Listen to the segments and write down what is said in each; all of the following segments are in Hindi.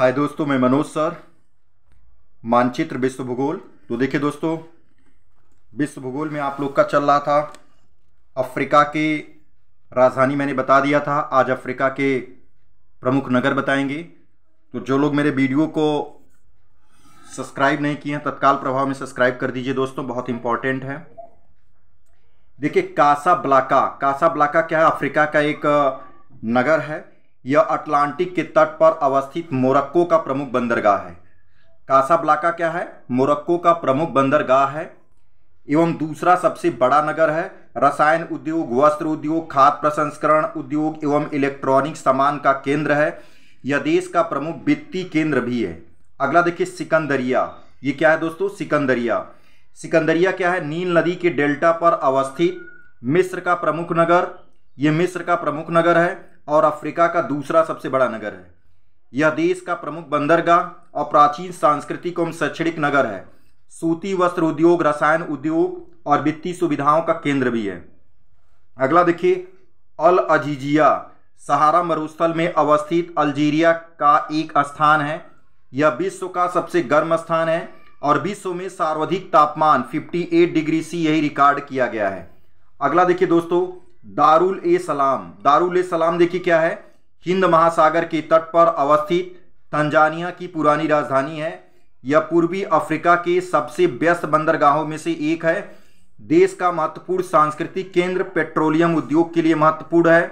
हाय दोस्तों मैं मनोज सर मानचित्र विश्व भूगोल तो देखिए दोस्तों विश्व भूगोल में आप लोग का चल रहा था अफ्रीका की राजधानी मैंने बता दिया था आज अफ्रीका के प्रमुख नगर बताएंगे तो जो लोग मेरे वीडियो को सब्सक्राइब नहीं किए हैं तत्काल प्रभाव में सब्सक्राइब कर दीजिए दोस्तों बहुत इंपॉर्टेंट है देखिए कासा ब्लाका कासा ब्लाका क्या है अफ्रीका का एक नगर है यह अटलांटिक के तट पर अवस्थित मोरक्को का प्रमुख बंदरगाह है कासाब्लाका क्या है मोरक्को का प्रमुख बंदरगाह है एवं दूसरा सबसे बड़ा नगर है रसायन उद्योग वस्त्र उद्योग खाद्य प्रसंस्करण उद्योग एवं इलेक्ट्रॉनिक सामान का केंद्र है यह देश का प्रमुख वित्तीय केंद्र भी है अगला देखिए सिकंदरिया ये क्या है दोस्तों सिकंदरिया सिकंदरिया क्या है नील नदी के डेल्टा पर अवस्थित मिस्र का प्रमुख नगर ये मिस्र का प्रमुख नगर है और अफ्रीका का दूसरा सबसे बड़ा नगर है यह देश का प्रमुख बंदरगाह और प्राचीन सांस्कृतिक एवं शैक्षणिक नगर है सूती वस्त्र उद्योग रसायन उद्योग और वित्तीय सुविधाओं का केंद्र भी है अगला देखिए अल अजीजिया सहारा मरुस्थल में अवस्थित अल्जीरिया का एक स्थान है यह विश्व का सबसे गर्म स्थान है और विश्व में सर्वाधिक तापमान 58 डिग्री सी यही रिकॉर्ड किया गया है अगला देखिए दोस्तों दारुल ए सलाम दारुल ए सलाम देखिए क्या है हिंद महासागर के तट पर अवस्थित तंजानिया की पुरानी राजधानी है यह पूर्वी अफ्रीका के सबसे व्यस्त बंदरगाहों में से एक है देश का महत्वपूर्ण सांस्कृतिक केंद्र पेट्रोलियम उद्योग के लिए महत्वपूर्ण है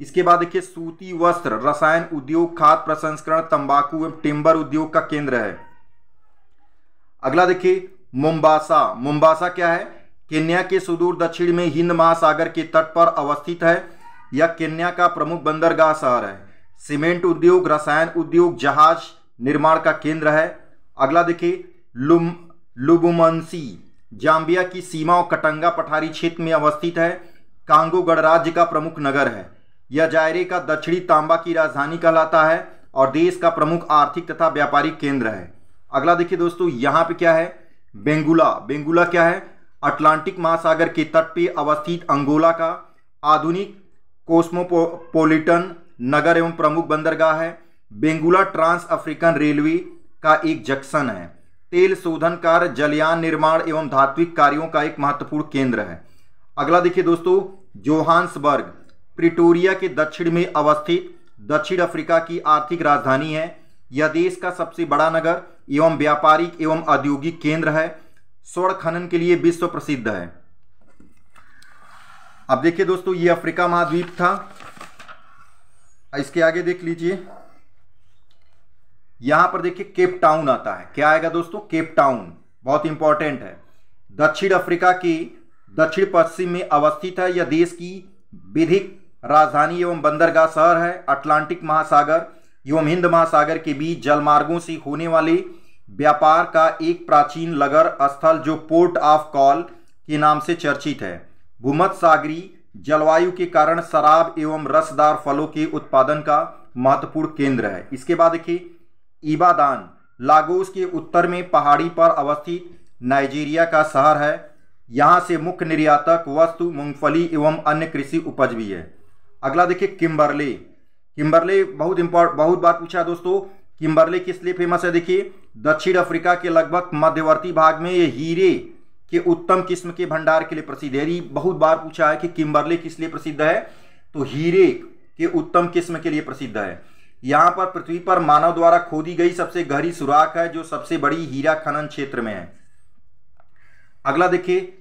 इसके बाद देखिए सूती वस्त्र रसायन उद्योग खाद प्रसंस्करण तंबाकू एवं टिम्बर उद्योग का केंद्र है अगला देखिए मुम्बासा मुम्बासा क्या है केन्या के सुदूर दक्षिण में हिंद महासागर के तट पर अवस्थित है यह केन्या का प्रमुख बंदरगाह शहर है सीमेंट उद्योग रसायन उद्योग जहाज निर्माण का केंद्र है अगला देखिए लुम लुबुमंसी जाम्बिया की सीमा और कटंगा पठारी क्षेत्र में अवस्थित है कांगो गणराज्य का प्रमुख नगर है यह जायरे का दक्षिणी तांबा की राजधानी कहलाता है और देश का प्रमुख आर्थिक तथा व्यापारिक केंद्र है अगला देखिए दोस्तों यहाँ पे क्या है बेंगुला बेंगुला क्या है अटलांटिक महासागर के तट पर अवस्थित अंगोला का आधुनिक कोस्मोपोलिटन नगर एवं प्रमुख बंदरगाह है बेंगुला ट्रांस अफ्रीकन रेलवे का एक जंक्शन है तेल शोधन कार्य जलयान निर्माण एवं धात्विक कार्यों का एक महत्वपूर्ण केंद्र है अगला देखिए दोस्तों जोहान्सबर्ग प्रिटोरिया के दक्षिण में अवस्थित दक्षिण अफ्रीका की आर्थिक राजधानी है यह देश का सबसे बड़ा नगर एवं व्यापारिक एवं औद्योगिक केंद्र है स्वर्ण खनन के लिए विश्व प्रसिद्ध है अब देखिए दोस्तों ये अफ्रीका महाद्वीप था इसके आगे देख लीजिए यहां पर देखिए केप टाउन आता है क्या आएगा दोस्तों केप टाउन बहुत इंपॉर्टेंट है दक्षिण अफ्रीका की दक्षिण पश्चिम में अवस्थित है यह देश की विधिक राजधानी एवं बंदरगाह शहर है अटलांटिक महासागर एवं हिंद महासागर के बीच जलमार्गों से होने वाली व्यापार का एक प्राचीन लगर स्थल जो पोर्ट ऑफ कॉल के नाम से चर्चित है भूमत सागरी जलवायु के कारण शराब एवं रसदार फलों के उत्पादन का महत्वपूर्ण केंद्र है इसके बाद देखिए इबादान लागोस के उत्तर में पहाड़ी पर अवस्थित नाइजीरिया का शहर है यहाँ से मुख्य निर्यातक वस्तु मूंगफली एवं अन्य कृषि उपज भी है अगला देखिए किम्बरले किम्बरले बहुत इम्पोर्ट बहुत बार पूछा दोस्तों किम्बरली किस लिए फेमस है देखिए दक्षिण अफ्रीका के लगभग मध्यवर्ती भाग में ये हीरे के उत्तम किस्म के भंडार के लिए प्रसिद्ध है यदि बहुत बार पूछा है कि किम्बरली किस लिए प्रसिद्ध है तो हीरे के उत्तम किस्म के लिए प्रसिद्ध है यहाँ पर पृथ्वी पर मानव द्वारा खोदी गई सबसे गहरी सुराख है जो सबसे बड़ी हीरा खनन क्षेत्र में है अगला देखिए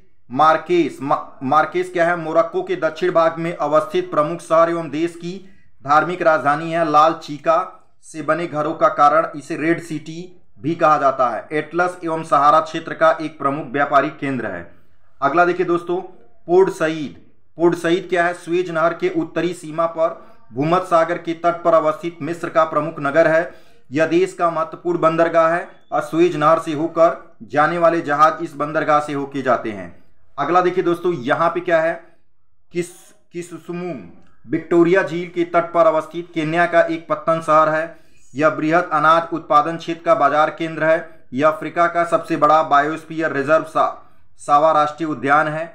मार्केस मा, मार्केस क्या है मोरक्को के दक्षिण भाग में अवस्थित प्रमुख शहर एवं देश की धार्मिक राजधानी है लाल चीका से बने घरों का कारण इसे रेड सिटी भी कहा जाता है एटलस एवं सहारा क्षेत्र का एक प्रमुख व्यापारी केंद्र है अगला देखिए दोस्तों पोर्ट सईद पोर्ट सईद क्या है स्वेज नहर के उत्तरी सीमा पर भूमध सागर के तट पर अवस्थित मिस्र का प्रमुख नगर है यह देश का महत्वपूर्ण बंदरगाह है और स्वेज नहर से होकर जाने वाले जहाज इस बंदरगाह से होके जाते हैं अगला देखिए दोस्तों यहाँ पे क्या है किस किसुमू विक्टोरिया झील के तट पर अवस्थित केन्या का एक पत्तन शहर है यह बृहद अनाज उत्पादन क्षेत्र का बाजार केंद्र है यह अफ्रीका का सबसे बड़ा बायोस्फीयर रिजर्व सा सावा राष्ट्रीय उद्यान है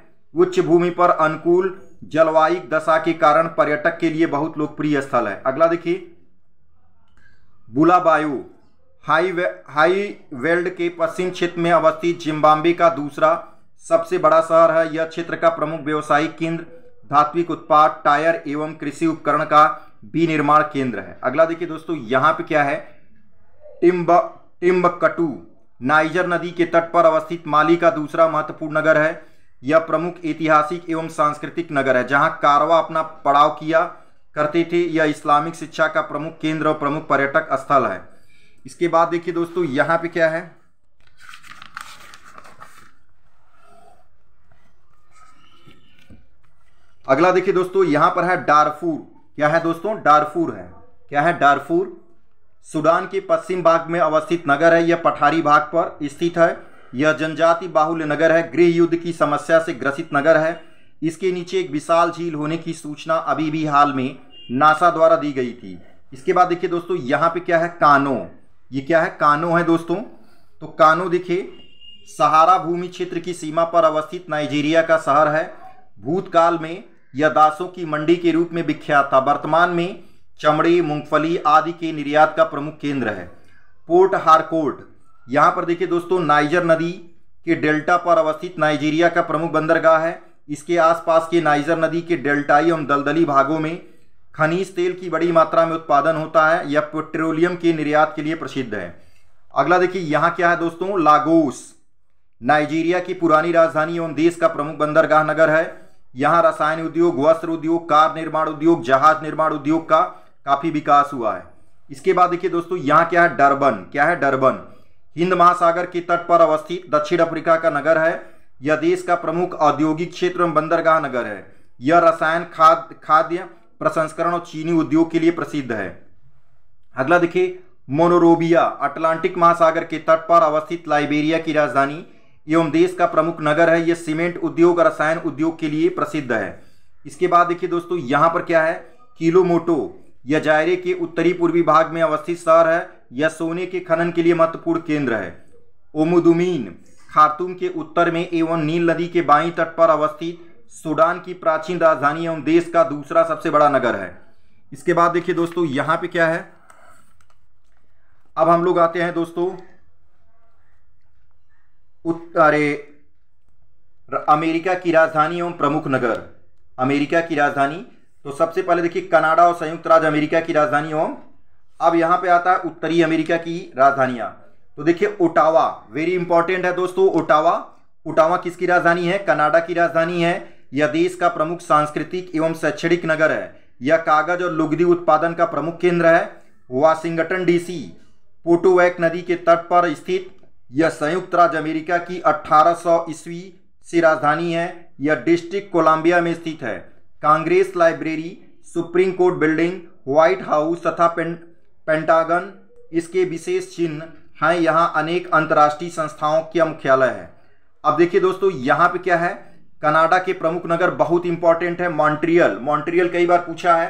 उच्च भूमि पर अनुकूल जलवायु दशा के कारण पर्यटक के लिए बहुत लोकप्रिय स्थल है अगला देखिए बुलाबायु हाई वे, हाई वेल्ड के पश्चिम क्षेत्र में अवस्थित जिम्बाब्वे का दूसरा सबसे बड़ा शहर है यह क्षेत्र का प्रमुख व्यावसायिक केंद्र धात्विक उत्पाद टायर एवं कृषि उपकरण का विनिर्माण केंद्र है अगला देखिए दोस्तों यहाँ पे क्या है टिम्ब कटू नाइजर नदी के तट पर अवस्थित माली का दूसरा महत्वपूर्ण नगर है यह प्रमुख ऐतिहासिक एवं सांस्कृतिक नगर है जहाँ कारवा अपना पड़ाव किया करते थे यह इस्लामिक शिक्षा का प्रमुख केंद्र और प्रमुख पर्यटक स्थल है इसके बाद देखिए दोस्तों यहाँ पे क्या है अगला देखिए दोस्तों यहां पर है डारफूर क्या है दोस्तों डारफूर है क्या है डारफूर सूडान के पश्चिम भाग में अवस्थित नगर है यह पठारी भाग पर स्थित है यह जनजाति बाहुल्य नगर है गृह युद्ध की समस्या से ग्रसित नगर है इसके नीचे एक विशाल झील होने की सूचना अभी भी हाल में नासा द्वारा दी गई थी इसके बाद देखिए दोस्तों यहाँ पे क्या है कानो ये क्या है कानो है दोस्तों तो कानो देखिए सहारा भूमि क्षेत्र की सीमा पर अवस्थित नाइजीरिया का शहर है भूतकाल में यह दासों की मंडी के रूप में विख्यात था वर्तमान में चमड़े मूंगफली आदि के निर्यात का प्रमुख केंद्र है पोर्ट हारकोट यहाँ पर देखिए दोस्तों नाइजर नदी के डेल्टा पर अवस्थित नाइजीरिया का प्रमुख बंदरगाह है इसके आसपास के नाइजर नदी के डेल्टाई एवं दलदली भागों में खनिज तेल की बड़ी मात्रा में उत्पादन होता है यह पेट्रोलियम के निर्यात के लिए प्रसिद्ध है अगला देखिए यहाँ क्या है दोस्तों लागोस नाइजीरिया की पुरानी राजधानी एवं देश का प्रमुख बंदरगाह नगर है यहाँ रसायन उद्योग वस्त्र उद्योग कार निर्माण उद्योग जहाज निर्माण उद्योग का काफ़ी विकास हुआ है इसके बाद देखिए दोस्तों यहाँ क्या है डरबन क्या है डरबन हिंद महासागर के तट पर अवस्थित दक्षिण अफ्रीका का नगर है यह देश का प्रमुख औद्योगिक क्षेत्र एवं बंदरगाह नगर है यह रसायन खाद खाद्य प्रसंस्करण और चीनी उद्योग के लिए प्रसिद्ध है अगला देखिए मोनोरोबिया अटलांटिक महासागर के तट पर अवस्थित लाइबेरिया की राजधानी एवं देश का प्रमुख नगर है यह सीमेंट उद्योग और रसायन उद्योग के लिए प्रसिद्ध है इसके बाद देखिए दोस्तों यहाँ पर क्या है किलोमोटो यह जायरे के उत्तरी पूर्वी भाग में अवस्थित शहर है यह सोने के खनन के लिए महत्वपूर्ण केंद्र है ओमुदुमीन खारतूम के उत्तर में एवं नील नदी के बाई तट पर अवस्थित सूडान की प्राचीन राजधानी एवं देश का दूसरा सबसे बड़ा नगर है इसके बाद देखिए दोस्तों यहाँ पे क्या है अब हम लोग आते हैं दोस्तों उत्तरे अमेरिका की राजधानी एवं प्रमुख नगर अमेरिका की राजधानी तो सबसे पहले देखिए कनाडा और संयुक्त राज्य अमेरिका की राजधानी एवं अब यहाँ पे आता है उत्तरी अमेरिका की राजधानियाँ तो देखिए ओटावा वेरी इंपॉर्टेंट है दोस्तों ओटावा ओटावा किसकी राजधानी है कनाडा की राजधानी है यह देश का प्रमुख सांस्कृतिक एवं शैक्षणिक नगर है यह कागज और लुगदी उत्पादन का प्रमुख केंद्र है वाशिंगटन डीसी पोटोवैक नदी के तट पर स्थित यह संयुक्त राज्य अमेरिका की 1800 ईस्वी सी राजधानी है यह डिस्ट्रिक्ट कोलंबिया में स्थित है Congress library supreme court building White House तथा पें, पेंटागन इसके विशेष चिन्ह हैं यहाँ अनेक अंतर्राष्ट्रीय संस्थाओं का मुख्यालय है अब देखिए दोस्तों यहाँ पे क्या है कनाडा के प्रमुख नगर बहुत इंपॉर्टेंट है मॉन्ट्रियल मॉन्ट्रियल कई बार पूछा है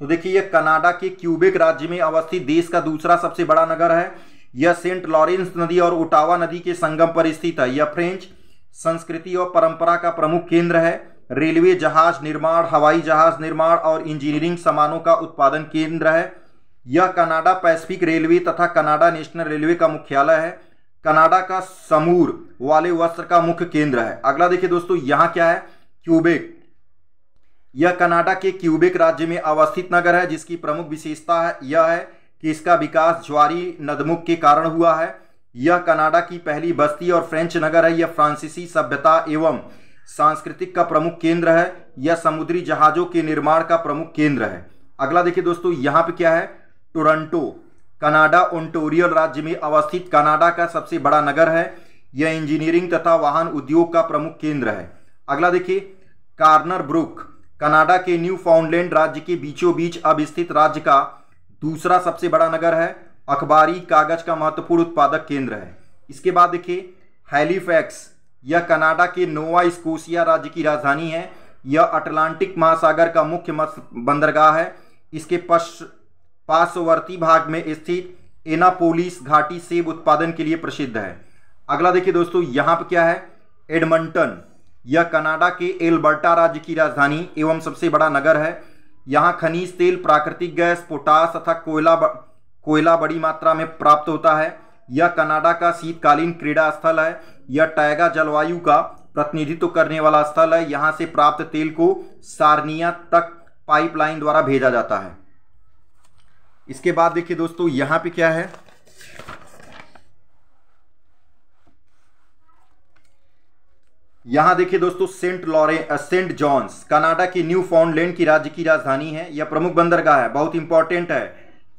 तो देखिए यह कनाडा के क्यूबेक राज्य में अवस्थित देश का दूसरा सबसे बड़ा नगर है यह सेंट लॉरेंस नदी और उटावा नदी के संगम पर स्थित है यह फ्रेंच संस्कृति और परंपरा का प्रमुख केंद्र है रेलवे जहाज निर्माण हवाई जहाज निर्माण और इंजीनियरिंग सामानों का उत्पादन केंद्र है यह कनाडा पैसिफिक रेलवे तथा कनाडा नेशनल रेलवे का मुख्यालय है कनाडा का समूर वाले वस्त्र का मुख्य केंद्र है अगला देखिए दोस्तों यहाँ क्या है क्यूबेक यह कनाडा के क्यूबेक राज्य में अवस्थित नगर है जिसकी प्रमुख विशेषता है यह है कि इसका विकास ज्वारी नदमुख के कारण हुआ है यह कनाडा की पहली बस्ती और फ्रेंच नगर है यह फ्रांसीसी सभ्यता एवं सांस्कृतिक का प्रमुख केंद्र है यह समुद्री जहाज़ों के निर्माण का प्रमुख केंद्र है अगला देखिए दोस्तों यहाँ पे क्या है टोरंटो कनाडा ओंटोरियल राज्य में अवस्थित कनाडा का सबसे बड़ा नगर है यह इंजीनियरिंग तथा वाहन उद्योग का प्रमुख केंद्र है अगला देखिए कार्नर ब्रुक कनाडा के न्यू फाउंडलैंड राज्य के बीचों बीच अब स्थित राज्य का दूसरा सबसे बड़ा नगर है अखबारी कागज का महत्वपूर्ण उत्पादक केंद्र है इसके बाद देखिए हैलीफैक्स यह कनाडा के नोवा स्कोसिया राज्य की राजधानी है यह अटलांटिक महासागर का मुख्य बंदरगाह है इसके पश्च पार्श्ववर्ती भाग में स्थित एनापोलिस घाटी सेब उत्पादन के लिए प्रसिद्ध है अगला देखिए दोस्तों यहाँ पर क्या है एडमंटन यह कनाडा के एल्बर्टा राज्य की राजधानी एवं सबसे बड़ा नगर है यहाँ खनिज तेल प्राकृतिक गैस पोटास तथा कोयला कोयला बड़ी मात्रा में प्राप्त होता है यह कनाडा का शीतकालीन क्रीड़ा स्थल है यह टाइगा जलवायु का प्रतिनिधित्व करने वाला स्थल है यहाँ से प्राप्त तेल को सारनिया तक पाइपलाइन द्वारा भेजा जाता है इसके बाद देखिए दोस्तों यहाँ पे क्या है यहां देखिए दोस्तों Saint Lauren Saint John's Canada की न्यू फाउंडलैंड की राज्य की राजधानी है यह प्रमुख बंदरगाह है बहुत इंपॉर्टेंट है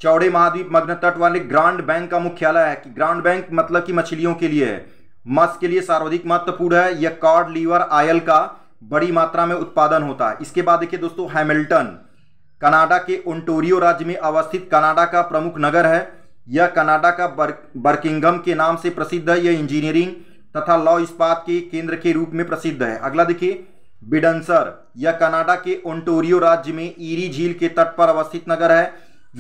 चौड़े महाद्वीप मग्न तट वाले ग्रांड बैंक का मुख्यालय है कि ग्रांड बैंक मतलब कि मछलियों के लिए है मस्क के लिए सर्वाधिक महत्वपूर्ण है यह कॉड लीवर आयल का बड़ी मात्रा में उत्पादन होता है इसके बाद देखिए दोस्तों हैमिल्टन कनाडा के ओंटोरियो राज्य में अवस्थित कनाडा का प्रमुख नगर है यह कनाडा का बर्किंगम के नाम से प्रसिद्ध है यह इंजीनियरिंग तथा लौ इस्पात के केंद्र के रूप में प्रसिद्ध है अगला देखिए बिडनसर यह कनाडा के ओंटोरियो राज्य में ईरी झील के तट पर अवस्थित नगर है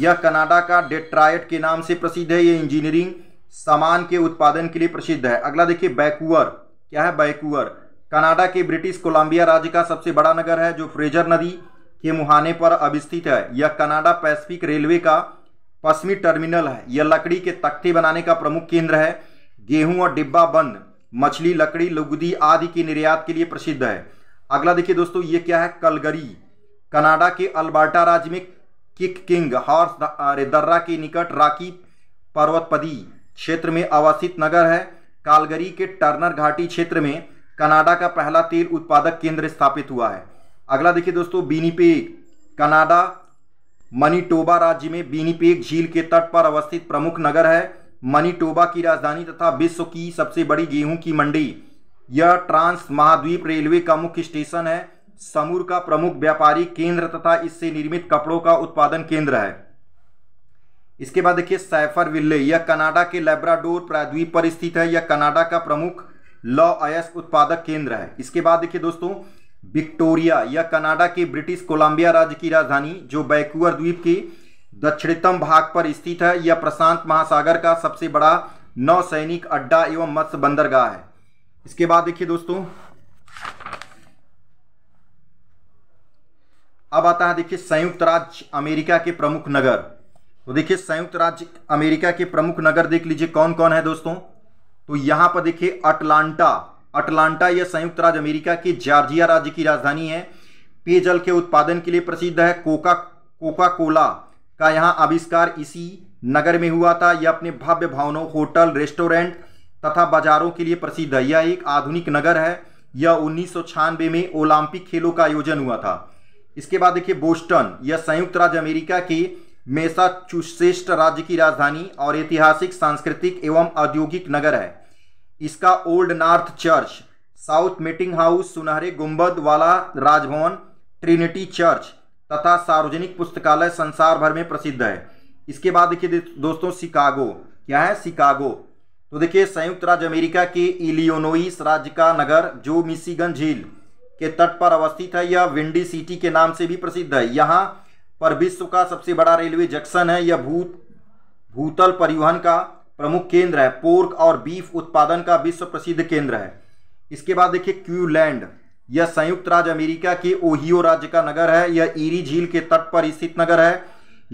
यह कनाडा का डेट्राइट के नाम से प्रसिद्ध है यह इंजीनियरिंग सामान के उत्पादन के लिए प्रसिद्ध है अगला देखिए बैकुअर क्या है बैकुअर कनाडा के ब्रिटिश कोलंबिया राज्य का सबसे बड़ा नगर है जो फ्रेजर नदी के मुहाने पर अवस्थित है यह कनाडा पैसिफिक रेलवे का पश्चिमी टर्मिनल है यह लकड़ी के तख्ते बनाने का प्रमुख केंद्र है गेहूं और डिब्बा बंद मछली लकड़ी लुगदी आदि के निर्यात के लिए प्रसिद्ध है अगला देखिए दोस्तों ये क्या है कलगरी कनाडा के अल्बर्टा राज्य में किक किंग हॉर्स दर्रा के निकट राकी पर्वतपदी क्षेत्र में अवस्थित नगर है कालगरी के टर्नर घाटी क्षेत्र में कनाडा का पहला तेल उत्पादक केंद्र स्थापित हुआ है अगला देखिए दोस्तों बीनीपेग कनाडा मनीटोबा राज्य में बीनीपेग झील के तट पर अवस्थित प्रमुख नगर है मनीटोबा की राजधानी तथा विश्व की सबसे बड़ी गेहूं की मंडी यह ट्रांस महाद्वीप रेलवे का मुख्य स्टेशन है समूर का प्रमुख व्यापारी केंद्र तथा इससे निर्मित कपड़ों का उत्पादन केंद्र है इसके बाद देखिए सैफर विल्ले यह कनाडा के लेब्राडोर प्रायद्वीप पर स्थित है यह कनाडा का प्रमुख लौ अयस उत्पादक केंद्र है इसके बाद देखिए दोस्तों विक्टोरिया यह कनाडा के ब्रिटिश कोलंबिया राज्य की राजधानी जो बैकुअर द्वीप की दक्षिणतम भाग पर स्थित है यह प्रशांत महासागर का सबसे बड़ा नौसैनिक अड्डा एवं मत्स्य बंदरगाह है इसके बाद देखिए दोस्तों अब आता है देखिए संयुक्त राज्य अमेरिका के प्रमुख नगर तो देखिए संयुक्त राज्य अमेरिका के प्रमुख नगर देख लीजिए कौन कौन है दोस्तों तो यहां पर देखिए अटलांटा अटलांटा यह संयुक्त राज्य अमेरिका के जॉर्जिया राज्य की राजधानी है पेयजल के उत्पादन के लिए प्रसिद्ध है कोका कोका कोला का यहाँ आविष्कार इसी नगर में हुआ था यह अपने भव्य भवनों होटल रेस्टोरेंट तथा बाजारों के लिए प्रसिद्ध है यह एक आधुनिक नगर है यह उन्नीस में ओलंपिक खेलों का आयोजन हुआ था इसके बाद देखिए बोस्टन यह संयुक्त राज्य अमेरिका के मेसाचुसेस्ट राज्य की राजधानी और ऐतिहासिक सांस्कृतिक एवं औद्योगिक नगर है इसका Old North Church South Meeting House सुनहरे गुंबद वाला राजभवन ट्रिनिटी चर्च तथा सार्वजनिक पुस्तकालय संसार भर में प्रसिद्ध है इसके बाद देखिए दोस्तों शिकागो क्या है शिकागो तो देखिए संयुक्त राज्य अमेरिका के इलियोनोइस राज्य का नगर जो मिशीगन झील के तट पर अवस्थित है यह विंडी सिटी के नाम से भी प्रसिद्ध है यहाँ पर विश्व का सबसे बड़ा रेलवे जंक्शन है यह भूत भूतल परिवहन का प्रमुख केंद्र है पोर्क और बीफ उत्पादन का विश्व प्रसिद्ध केंद्र है इसके बाद देखिए क्यूलैंड यह संयुक्त राज्य अमेरिका के ओहियो राज्य का नगर है यह ईरी झील के तट पर स्थित नगर है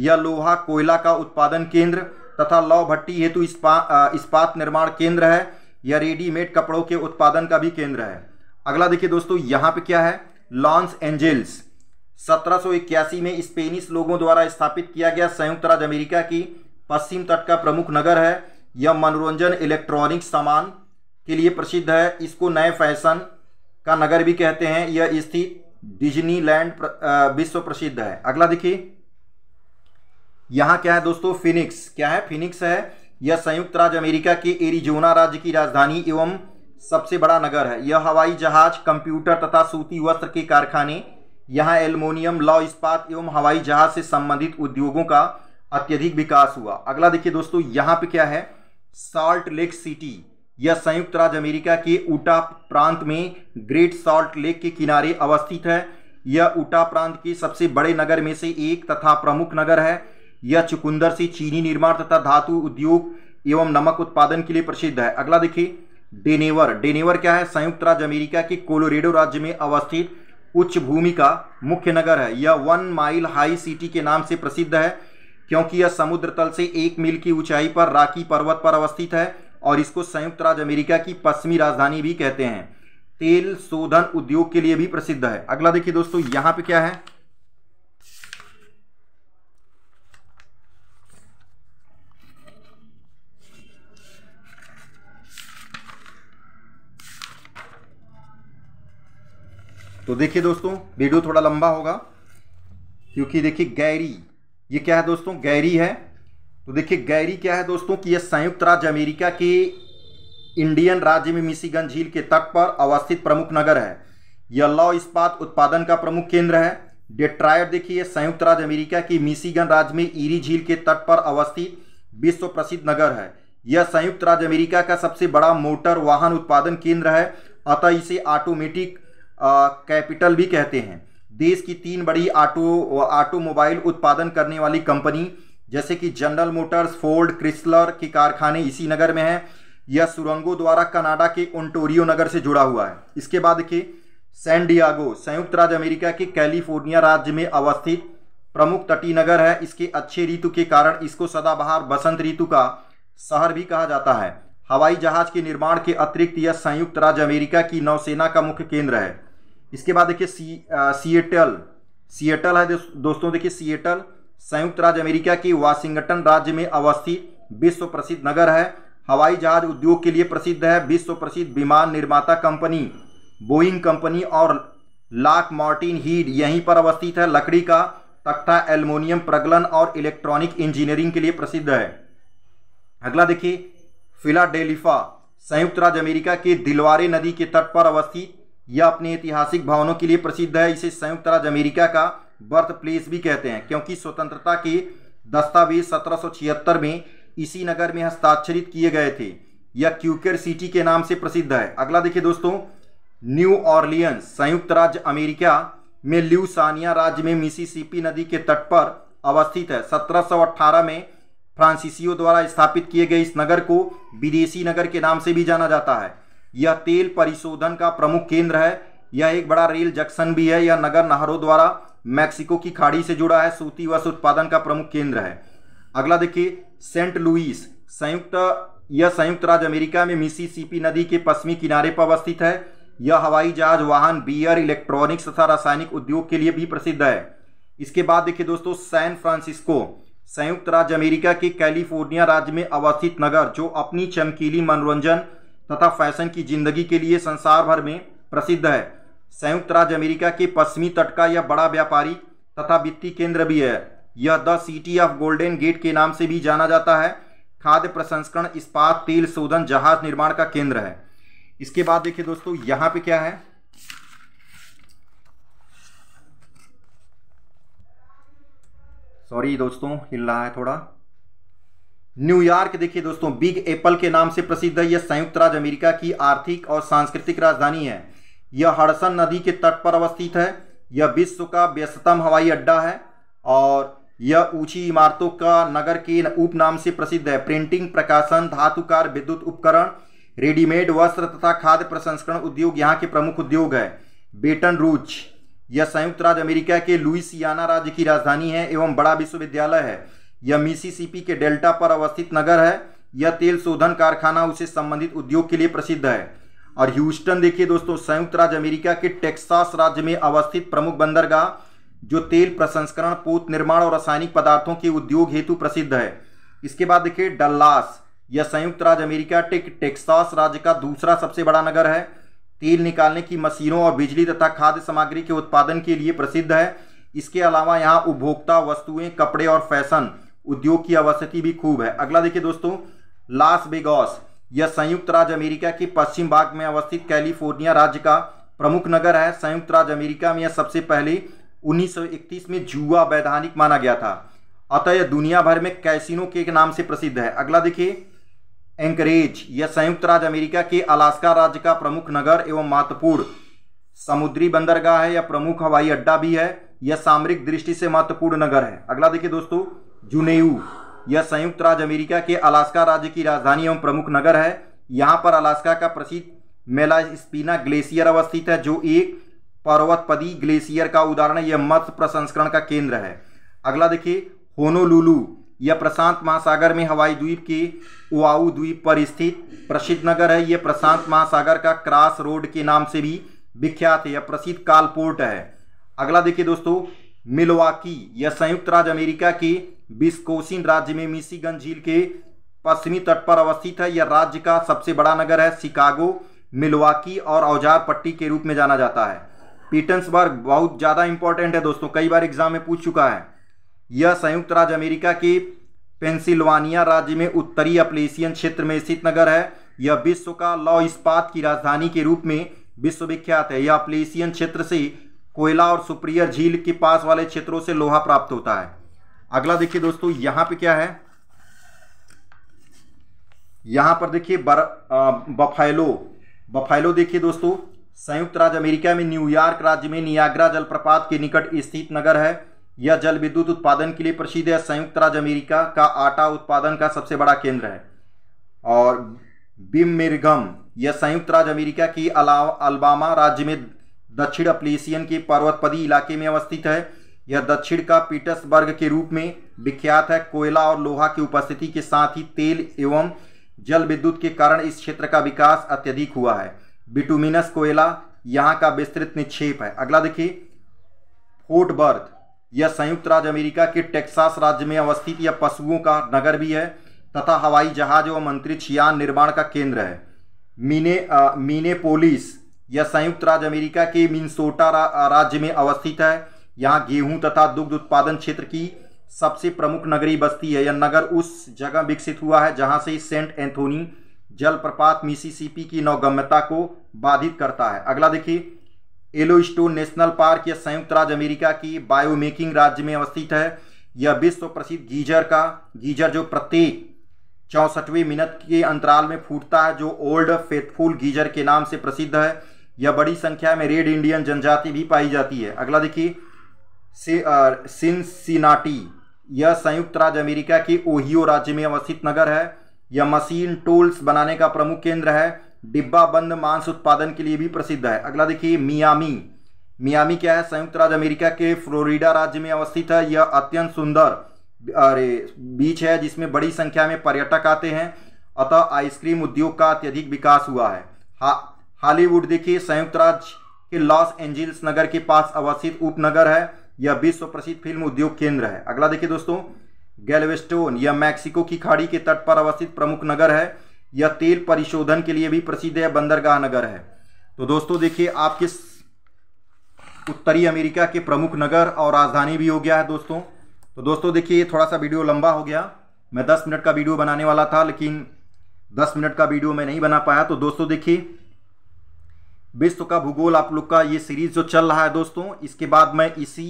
यह लोहा कोयला का उत्पादन केंद्र तथा लौ भट्टी हेतु इस्पात निर्माण केंद्र है यह रेडीमेड कपड़ों के उत्पादन का भी केंद्र है अगला देखिए दोस्तों यहाँ पे क्या है लॉन्स एंजल्स 1781 में स्पेनिश लोगों द्वारा स्थापित किया गया संयुक्त राज्य अमेरिका की पश्चिम तट का प्रमुख नगर है यह मनोरंजन इलेक्ट्रॉनिक सामान के लिए प्रसिद्ध है इसको नए फैशन का नगर भी कहते हैं यह स्थित डिज्नीलैंड विश्व प्रसिद्ध है अगला देखिए यहाँ क्या है दोस्तों फिनिक्स क्या है फिनिक्स है यह संयुक्त राज्य अमेरिका के एरिजोना राज्य की राजधानी एवं सबसे बड़ा नगर है यह हवाई जहाज कंप्यूटर तथा सूती वस्त्र के कारखाने यहाँ एल्युमिनियम लॉ इस्पात एवं हवाई जहाज से संबंधित उद्योगों का अत्यधिक विकास हुआ अगला देखिए दोस्तों यहाँ पे क्या है साल्ट लेक सिटी यह संयुक्त राज्य अमेरिका के ऊटा प्रांत में ग्रेट सॉल्ट लेक के किनारे अवस्थित है यह ऊटा प्रांत के सबसे बड़े नगर में से एक तथा प्रमुख नगर है यह चुकुंदर से चीनी निर्माण तथा धातु उद्योग एवं नमक उत्पादन के लिए प्रसिद्ध है अगला देखिए डेनेवर डेनेवर क्या है संयुक्त राज्य अमेरिका के कोलोरेडो राज्य में अवस्थित उच्च भूमि का मुख्य नगर है यह वन माइल हाई सिटी के नाम से प्रसिद्ध है क्योंकि यह समुद्र तल से एक मील की ऊंचाई पर राकी पर्वत पर अवस्थित है और इसको संयुक्त राज्य अमेरिका की पश्चिमी राजधानी भी कहते हैं तेल शोधन उद्योग के लिए भी प्रसिद्ध है अगला देखिए दोस्तों यहां पे क्या है तो देखिए दोस्तों वीडियो थोड़ा लंबा होगा क्योंकि देखिए गैरी ये क्या है दोस्तों गैरी है तो देखिए गैरी क्या है दोस्तों कि यह संयुक्त राज्य अमेरिका के इंडियन राज्य में मिशीगन झील के तट पर अवस्थित प्रमुख नगर है यह लौ इस्पात उत्पादन का प्रमुख केंद्र है डेट्रायर देखिए संयुक्त राज्य अमेरिका की मिशीगन राज्य में ईरी झील के तट पर अवस्थित विश्व प्रसिद्ध नगर है यह संयुक्त राज्य अमेरिका का सबसे बड़ा मोटर वाहन उत्पादन केंद्र है अतः इसे ऑटोमेटिक कैपिटल भी कहते हैं देश की तीन बड़ी ऑटो आटो, ऑटोमोबाइल उत्पादन करने वाली कंपनी जैसे कि जनरल मोटर्स फोर्ड क्रिस्लर के कारखाने इसी नगर में हैं यह सुरंगों द्वारा कनाडा के ओंटोरियो नगर से जुड़ा हुआ है इसके बाद के सैन डियागो संयुक्त राज्य अमेरिका के कैलिफोर्निया राज्य में अवस्थित प्रमुख तटीय नगर है इसके अच्छे ऋतु के कारण इसको सदाबहार बसंत ऋतु का शहर भी कहा जाता है हवाई जहाज के निर्माण के अतिरिक्त यह संयुक्त राज्य अमेरिका की नौसेना का मुख्य केंद्र है इसके बाद देखिए सी सिएटल सिएटल है दोस्तों देखिए सिएटल संयुक्त राज्य अमेरिका के वाशिंगटन राज्य में अवस्थित विश्व प्रसिद्ध नगर है हवाई जहाज उद्योग के लिए प्रसिद्ध है विश्व प्रसिद्ध विमान निर्माता कंपनी बोइंग कंपनी और लाक मार्टिन हीड यहीं पर अवस्थित है लकड़ी का तख्ता एल्युमिनियम प्रगलन और इलेक्ट्रॉनिक इंजीनियरिंग के लिए प्रसिद्ध है अगला देखिए फिलाडेलिफा संयुक्त राज्य अमेरिका के दिलवारे नदी के तट पर अवस्थित यह अपने ऐतिहासिक भवनों के लिए प्रसिद्ध है इसे संयुक्त राज्य अमेरिका का बर्थ प्लेस भी कहते हैं क्योंकि स्वतंत्रता की दस्तावेज सत्रह में इसी नगर में हस्ताक्षरित किए गए थे यह क्यूकेर सिटी के नाम से प्रसिद्ध है अगला देखिए दोस्तों न्यू ऑर्लियंस संयुक्त राज्य अमेरिका में ल्यूसानिया राज्य में मिसिसिपी नदी के तट पर अवस्थित है 1718 में फ्रांसीसियो द्वारा स्थापित किए गए इस नगर को विदेशी नगर के नाम से भी जाना जाता है यह तेल परिशोधन का प्रमुख केंद्र है यह एक बड़ा रेल जंक्शन भी है यह नगर नहरों द्वारा मैक्सिको की खाड़ी से जुड़ा है सूती वस्त्र उत्पादन का प्रमुख केंद्र है अगला देखिए सेंट लुइस संयुक्त यह संयुक्त राज्य अमेरिका में मिसिसिपी नदी के पश्चिमी किनारे पर अवस्थित है यह हवाई जहाज वाहन बियर इलेक्ट्रॉनिक्स तथा रासायनिक उद्योग के लिए भी प्रसिद्ध है इसके बाद देखिए दोस्तों सैन फ्रांसिस्को संयुक्त राज्य अमेरिका के कैलिफोर्निया राज्य में अवस्थित नगर जो अपनी चमकीली मनोरंजन तथा फैशन की जिंदगी के लिए संसार भर में प्रसिद्ध है संयुक्त राज्य अमेरिका के पश्चिमी तट का यह बड़ा व्यापारी तथा वित्तीय केंद्र भी है यह the city of Golden Gate के नाम से भी जाना जाता है खाद्य प्रसंस्करण इस्पात तेल शोधन जहाज निर्माण का केंद्र है इसके बाद देखिए दोस्तों यहाँ पे क्या है सॉरी दोस्तों हिल रहा है थोड़ा न्यूयॉर्क देखिए दोस्तों बिग एप्पल के नाम से प्रसिद्ध है यह संयुक्त राज्य अमेरिका की आर्थिक और सांस्कृतिक राजधानी है यह हड़सन नदी के तट पर अवस्थित है यह विश्व का व्यस्तम हवाई अड्डा है और यह ऊंची इमारतों का नगर के उपनाम से प्रसिद्ध है प्रिंटिंग प्रकाशन धातुकार विद्युत उपकरण रेडीमेड वस्त्र तथा खाद्य प्रसंस्करण उद्योग यहाँ के प्रमुख उद्योग है बेटन रूच यह संयुक्त राज्य अमेरिका के लुइसियाना राज्य की राजधानी है एवं बड़ा विश्वविद्यालय है यह मिसिसिपी के डेल्टा पर अवस्थित नगर है यह तेल शोधन कारखाना उसे संबंधित उद्योग के लिए प्रसिद्ध है और ह्यूस्टन देखिए दोस्तों संयुक्त राज्य अमेरिका के टेक्सास राज्य में अवस्थित प्रमुख बंदरगाह जो तेल प्रसंस्करण पोत निर्माण और रासायनिक पदार्थों के उद्योग हेतु प्रसिद्ध है इसके बाद देखिए डल्लास यह संयुक्त राज्य अमेरिका टेक टेक्सास राज्य का दूसरा सबसे बड़ा नगर है तेल निकालने की मशीनों और बिजली तथा खाद्य सामग्री के उत्पादन के लिए प्रसिद्ध है इसके अलावा यहाँ उपभोक्ता वस्तुएं कपड़े और फैशन उद्योग की अवस्थिति भी खूब है अगला देखिए दोस्तों लास बेगॉस यह संयुक्त राज्य अमेरिका के पश्चिम भाग में अवस्थित कैलिफोर्निया राज्य का प्रमुख नगर है संयुक्त राज्य अमेरिका में यह सबसे पहले 1931 में जुआ वैधानिक माना गया था अतः यह दुनिया भर में कैसिनो के नाम से प्रसिद्ध है अगला देखिए एंकरेज यह संयुक्त राज्य अमेरिका के अलास्का राज्य का प्रमुख नगर एवं महत्वपूर्ण समुद्री बंदरगाह है यह प्रमुख हवाई अड्डा भी है यह सामरिक दृष्टि से महत्वपूर्ण नगर है अगला देखिए दोस्तों जुनेऊ यह संयुक्त राज्य अमेरिका के अलास्का राज्य की राजधानी एवं प्रमुख नगर है यहाँ पर अलास्का का प्रसिद्ध स्पीना ग्लेशियर अवस्थित है जो एक पर्वतपदी ग्लेशियर का उदाहरण है यह मत्स्य प्रसंस्करण का केंद्र है अगला देखिए होनोलुलु यह प्रशांत महासागर में हवाई द्वीप के ओआउ द्वीप पर स्थित प्रसिद्ध नगर है यह प्रशांत महासागर का क्रॉस रोड के नाम से भी विख्यात है यह प्रसिद्ध कालपोर्ट है अगला देखिए दोस्तों मिलवाकी यह संयुक्त राज्य अमेरिका की बिस्कोसिन राज्य में मिशीगन झील के पश्चिमी तट पर अवस्थित है यह राज्य का सबसे बड़ा नगर है शिकागो मिलवाकी और औजार पट्टी के रूप में जाना जाता है पीटन्सबर्ग बहुत ज़्यादा इंपॉर्टेंट है दोस्तों कई बार एग्जाम में पूछ चुका है यह संयुक्त राज्य अमेरिका के पेंसिल्वानिया राज्य में उत्तरी अपलेसियन क्षेत्र में स्थित नगर है यह विश्व का लौ इस्पात की राजधानी के रूप में विश्वविख्यात है यह अपलेसियन क्षेत्र से कोयला और सुप्रियर झील के पास वाले क्षेत्रों से लोहा प्राप्त होता है अगला देखिए दोस्तों यहां पे क्या है यहां पर देखिए बफाइलो बफाइलो देखिए दोस्तों संयुक्त राज्य अमेरिका में न्यूयॉर्क राज्य में नियाग्रा जलप्रपात के निकट स्थित नगर है यह जल विद्युत उत्पादन के लिए प्रसिद्ध है संयुक्त राज्य अमेरिका का आटा उत्पादन का सबसे बड़ा केंद्र है और बिमरिगम यह संयुक्त राज्य अमेरिका की अलावा अल्बामा राज्य में दक्षिण अपलेसियन के पर्वतपदी इलाके में अवस्थित है यह दक्षिण का पीटर्सबर्ग के रूप में विख्यात है कोयला और लोहा की उपस्थिति के साथ ही तेल एवं जल विद्युत के कारण इस क्षेत्र का विकास अत्यधिक हुआ है बिटुमिनस कोयला यहाँ का विस्तृत निक्षेप है अगला देखिए फोर्ट बर्थ यह संयुक्त राज्य अमेरिका के टेक्सास राज्य में अवस्थित यह पशुओं का नगर भी है तथा हवाई जहाज एवं अंतरिक्ष यान निर्माण का केंद्र है मीने मीने मीनेपोलिस यह संयुक्त राज्य अमेरिका के मिनसोटा रा, राज्य में अवस्थित है यहाँ गेहूं तथा दुग्ध उत्पादन क्षेत्र की सबसे प्रमुख नगरी बस्ती है यह नगर उस जगह विकसित हुआ है जहाँ से सेंट एंथोनी जलप्रपात मिसिसिपी की नौगम्यता को बाधित करता है अगला देखिए एलो स्टोन नेशनल पार्क यह संयुक्त राज्य अमेरिका की बायोमेकिंग राज्य में अवस्थित है यह विश्व प्रसिद्ध गीजर का गीजर जो प्रत्येक चौंसठवें मिनट के अंतराल में फूटता है जो ओल्ड फेथफुल गीजर के नाम से प्रसिद्ध है यह बड़ी संख्या में रेड इंडियन जनजाति भी पाई जाती है अगला देखिए सिंसिनाटी यह संयुक्त राज्य अमेरिका के ओहियो राज्य में अवस्थित नगर है यह मशीन टूल्स बनाने का प्रमुख केंद्र है डिब्बा बंद मांस उत्पादन के लिए भी प्रसिद्ध है अगला देखिए मियामी मियामी क्या है संयुक्त राज्य अमेरिका के फ्लोरिडा राज्य में अवस्थित है यह अत्यंत सुंदर अरे बीच है जिसमें बड़ी संख्या में पर्यटक आते हैं अतः आइसक्रीम उद्योग का अत्यधिक विकास हुआ है हा, हॉलीवुड देखिए संयुक्त राज्य के लॉस एंजल्स नगर के पास अवस्थित उपनगर है यह विश्व प्रसिद्ध फिल्म उद्योग केंद्र है अगला देखिए दोस्तों गैलवेस्टोन यह मैक्सिको की खाड़ी के तट पर अवस्थित प्रमुख नगर है यह तेल परिशोधन के लिए भी प्रसिद्ध है बंदरगाह नगर है तो दोस्तों देखिए आपके उत्तरी अमेरिका के प्रमुख नगर और राजधानी भी हो गया है दोस्तों तो दोस्तों देखिए ये थोड़ा सा वीडियो लंबा हो गया मैं 10 मिनट का वीडियो बनाने वाला था लेकिन 10 मिनट का वीडियो मैं नहीं बना पाया तो दोस्तों देखिए विश्व का भूगोल आप लोग का ये सीरीज जो चल रहा है दोस्तों इसके बाद मैं इसी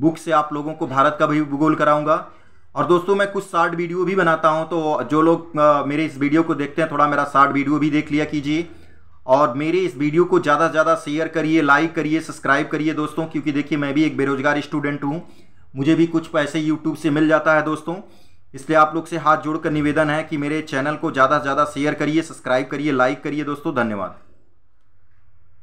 बुक से आप लोगों को भारत का भी भूगोल कराऊंगा और दोस्तों मैं कुछ शार्ट वीडियो भी बनाता हूं तो जो लोग मेरे इस वीडियो को देखते हैं थोड़ा मेरा शार्ट वीडियो भी देख लिया कीजिए और मेरे इस वीडियो को ज़्यादा से ज़्यादा शेयर करिए लाइक करिए सब्सक्राइब करिए दोस्तों क्योंकि देखिए मैं भी एक बेरोजगार स्टूडेंट हूँ मुझे भी कुछ पैसे यूट्यूब से मिल जाता है दोस्तों इसलिए आप लोग से हाथ जोड़कर निवेदन है कि मेरे चैनल को ज़्यादा से ज़्यादा शेयर करिए सब्सक्राइब करिए लाइक करिए दोस्तों धन्यवाद